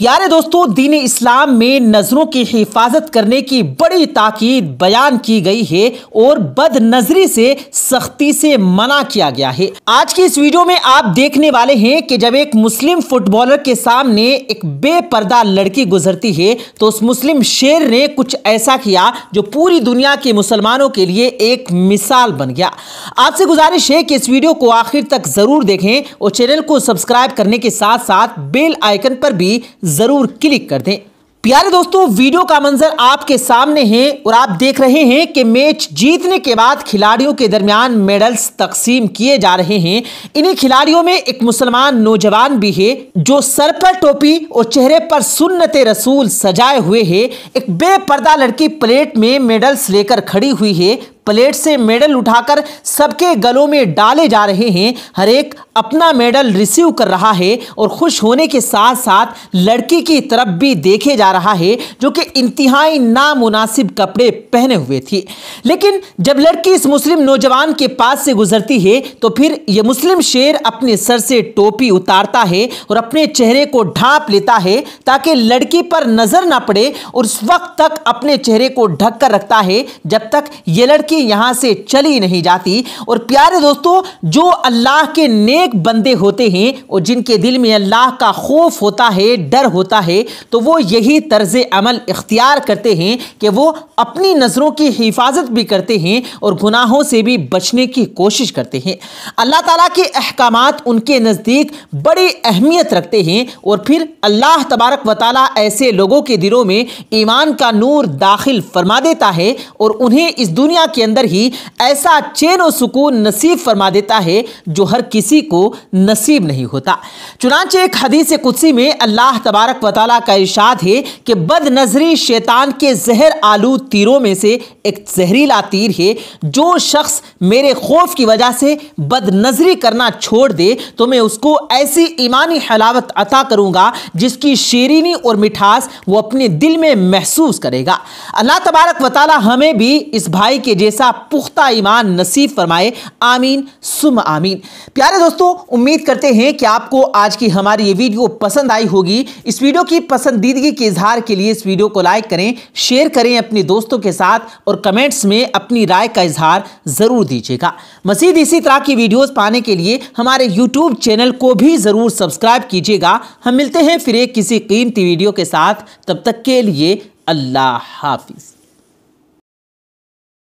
प्यारे दोस्तों दीन इस्लाम में नज़रों की हिफाजत करने की बड़ी ताकीद बयान की गई है और बद नजरी से सख्ती से मना किया गया है आज की इस वीडियो में आप देखने वाले हैं कि जब एक मुस्लिम फुटबॉलर के सामने एक बेपर्दा लड़की गुजरती है तो उस मुस्लिम शेर ने कुछ ऐसा किया जो पूरी दुनिया के मुसलमानों के लिए एक मिसाल बन गया आपसे गुजारिश है कि इस वीडियो को आखिर तक ज़रूर देखें और चैनल को सब्सक्राइब करने के साथ साथ बेल आइकन पर भी ज़रूर क्लिक कर दें प्यारे दोस्तों वीडियो का मंजर आपके सामने है और आप देख रहे हैं कि मैच जीतने के बाद खिलाड़ियों के दरमियान मेडल्स तकसीम किए जा रहे हैं इन्हीं खिलाड़ियों में एक मुसलमान नौजवान भी है जो सर पर टोपी और चेहरे पर सुन्नत रसूल सजाए हुए है एक बेपर्दा लड़की प्लेट में मेडल्स लेकर खड़ी हुई है प्लेट से मेडल उठाकर सबके गलों में डाले जा रहे हैं हर एक अपना मेडल रिसीव कर रहा है और खुश होने के साथ साथ लड़की की तरफ भी देखे जा रहा है जो कि इंतहाई नामुनासिब कपड़े पहने हुए थी लेकिन जब लड़की इस मुस्लिम नौजवान के पास से गुजरती है तो फिर यह मुस्लिम शेर अपने सर से टोपी उतारता है और अपने चेहरे को ढांप लेता है ताकि लड़की पर नजर ना पड़े और उस वक्त तक अपने चेहरे को ढक कर रखता है जब तक ये लड़की यहां से चली नहीं जाती और प्यारे दोस्तों जो अल्लाह के नेक बंदे होते हैं और जिनके दिल में अल्लाह का खौफ होता है डर होता है तो वो यही तर्ज अमल इख्तियार करते हैं कि वो अपनी नज़रों की हिफाजत भी करते हैं और गुनाहों से भी बचने की कोशिश करते हैं अल्लाह तला के अहकाम उनके नज़दीक बड़ी अहमियत रखते हैं और फिर अल्लाह तबारक व ताली ऐसे लोगों के दिलों में ईमान का नूर दाखिल फरमा देता है और उन्हें इस दुनिया के के अंदर ही ऐसा चैन और सुकून नसीब फरमा देता है जो हर किसी को नसीब नहीं होता चुनाच एक हदीस कुदसी में अल्लाह तबारक वाली का इशाद है कि नजरी शैतान के जहर आलू तीरों में से एक जहरीला तीर है जो शख्स मेरे खौफ की वजह से बदनजरी करना छोड़ दे तो मैं उसको ऐसी ईमानी हलावत अता करूंगा जिसकी शेरीनी और मिठास वो अपने दिल में महसूस करेगा अल्लाह तबारक वाली हमें भी इस भाई के जैसे जैसा पुख्ता ईमान नसीब फरमाए आमीन सुम आमीन प्यारे दोस्तों उम्मीद करते हैं कि आपको आज की हमारी ये वीडियो पसंद आई होगी इस वीडियो की पसंदीदगी के इजहार के लिए इस वीडियो को लाइक करें शेयर करें अपने दोस्तों के साथ और कमेंट्स में अपनी राय का इजहार ज़रूर दीजिएगा मजीद इसी तरह की वीडियोज़ पाने के लिए हमारे यूट्यूब चैनल को भी ज़रूर सब्सक्राइब कीजिएगा हम मिलते हैं फिर एक किसी कीमती वीडियो के साथ तब तक के लिए अल्लाह हाफिज़